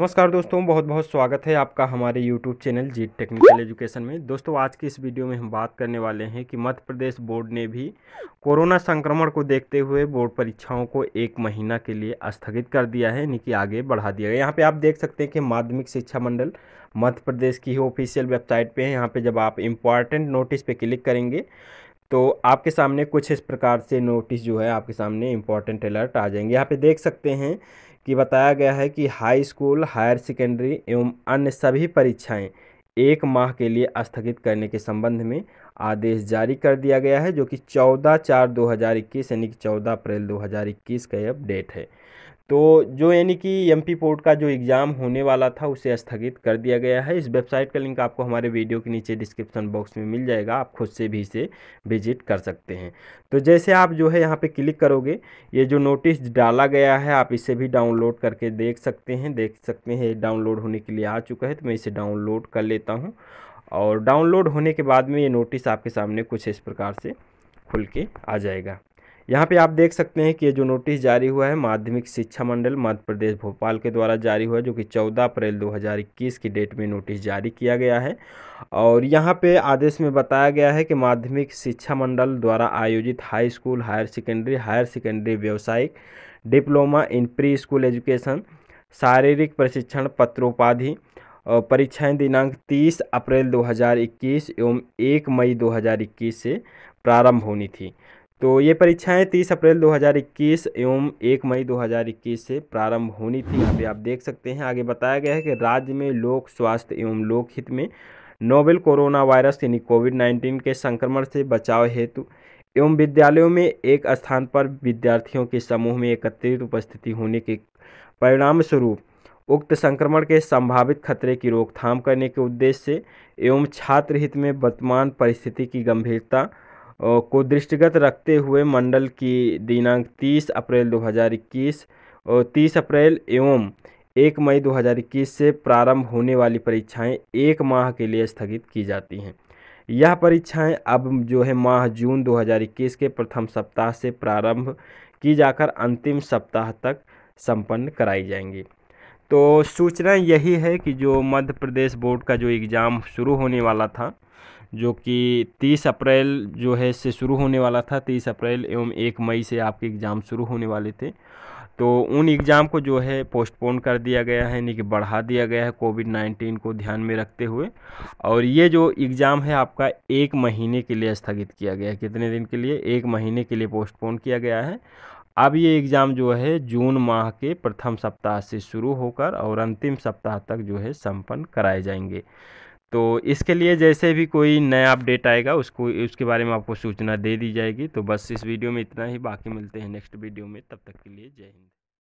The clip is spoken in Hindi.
नमस्कार दोस्तों बहुत बहुत स्वागत है आपका हमारे YouTube channel Jeet technical education में दोस्तों आज की इस वीडियो में हम बात करने वाले हैं कि मध्य प्रदेश बोर्ड ने भी कोरोना संक्रमण को देखते हुए बोर्ड परीक्षाओं को एक महीना के लिए स्थगित कर दिया है यानी कि आगे बढ़ा दिया गया यहाँ पे आप देख सकते हैं कि माध्यमिक शिक्षा मंडल मध्य प्रदेश की ऑफिशियल वेबसाइट पर है यहाँ पर जब आप इम्पॉर्टेंट नोटिस पर क्लिक करेंगे तो आपके सामने कुछ इस प्रकार से नोटिस जो है आपके सामने इम्पॉर्टेंट अलर्ट आ जाएंगे यहाँ पे देख सकते हैं कि बताया गया है कि हाई स्कूल हायर सेकेंडरी एवं अन्य सभी परीक्षाएं एक माह के लिए स्थगित करने के संबंध में आदेश जारी कर दिया गया है जो कि 14 चार 2021 यानी कि चौदह अप्रैल 2021 का ये अपडेट है तो जो यानी कि एम पी पोर्ट का जो एग्ज़ाम होने वाला था उसे स्थगित कर दिया गया है इस वेबसाइट का लिंक आपको हमारे वीडियो के नीचे डिस्क्रिप्शन बॉक्स में मिल जाएगा आप खुद से भी इसे विजिट कर सकते हैं तो जैसे आप जो है यहाँ पे क्लिक करोगे ये जो नोटिस डाला गया है आप इसे भी डाउनलोड करके देख सकते हैं देख सकते हैं डाउनलोड होने के लिए आ चुका है तो मैं इसे डाउनलोड कर लेता हूँ और डाउनलोड होने के बाद में ये नोटिस आपके सामने कुछ इस प्रकार से खुल के आ जाएगा यहाँ पे आप देख सकते हैं कि ये जो नोटिस जारी हुआ है माध्यमिक शिक्षा मंडल मध्य प्रदेश भोपाल के द्वारा जारी हुआ है जो कि 14 अप्रैल 2021 की डेट में नोटिस जारी किया गया है और यहाँ पे आदेश में बताया गया है कि माध्यमिक शिक्षा मंडल द्वारा आयोजित high school higher secondary higher secondary व्यावसायिक diploma in pre school education शारीरिक प्रशिक्षण पत्रोपाधि परीक्षाएं दिनांक 30 अप्रैल 2021 एवं 1 मई 2021 से प्रारंभ होनी थी तो ये परीक्षाएं 30 अप्रैल 2021 एवं 1 मई 2021 से प्रारंभ होनी थी यहाँ पे आप देख सकते हैं आगे बताया गया है कि राज्य में लोक स्वास्थ्य एवं लोकहित में नोवेल कोरोना वायरस यानी कोविड 19 के संक्रमण से बचाव हेतु एवं विद्यालयों में एक स्थान पर विद्यार्थियों के समूह में एकत्रित उपस्थिति होने के परिणाम स्वरूप उक्त संक्रमण के संभावित खतरे की रोकथाम करने के उद्देश्य से एवं छात्र हित में वर्तमान परिस्थिति की गंभीरता को दृष्टिगत रखते हुए मंडल की दिनांक 30 अप्रैल 2021 और 30 अप्रैल एवं 1 मई 2021 से प्रारंभ होने वाली परीक्षाएं एक माह के लिए स्थगित की जाती हैं यह परीक्षाएं अब जो है माह जून 2021 के प्रथम सप्ताह से प्रारंभ की जाकर अंतिम सप्ताह तक संपन्न कराई जाएंगी तो सूचना यही है कि जो मध्य प्रदेश बोर्ड का जो एग्ज़ाम शुरू होने वाला था जो कि 30 अप्रैल जो है से शुरू होने वाला था 30 अप्रैल एवं 1 मई से आपके एग्ज़ाम शुरू होने वाले थे तो उन एग्ज़ाम को जो है पोस्टपोन कर दिया गया है यानी कि बढ़ा दिया गया है कोविड नाइन्टीन को ध्यान में रखते हुए और ये जो एग्ज़ाम है आपका एक महीने के लिए स्थगित किया गया है कितने दिन के लिए एक महीने के लिए पोस्टपोन किया गया है अब ये एग्ज़ाम जो है जून माह के प्रथम सप्ताह से शुरू होकर और अंतिम सप्ताह तक जो है संपन्न कराए जाएंगे तो इसके लिए जैसे भी कोई नया अपडेट आएगा उसको उसके बारे में आपको सूचना दे दी जाएगी तो बस इस वीडियो में इतना ही बाकी मिलते हैं नेक्स्ट वीडियो में तब तक के लिए जय हिंद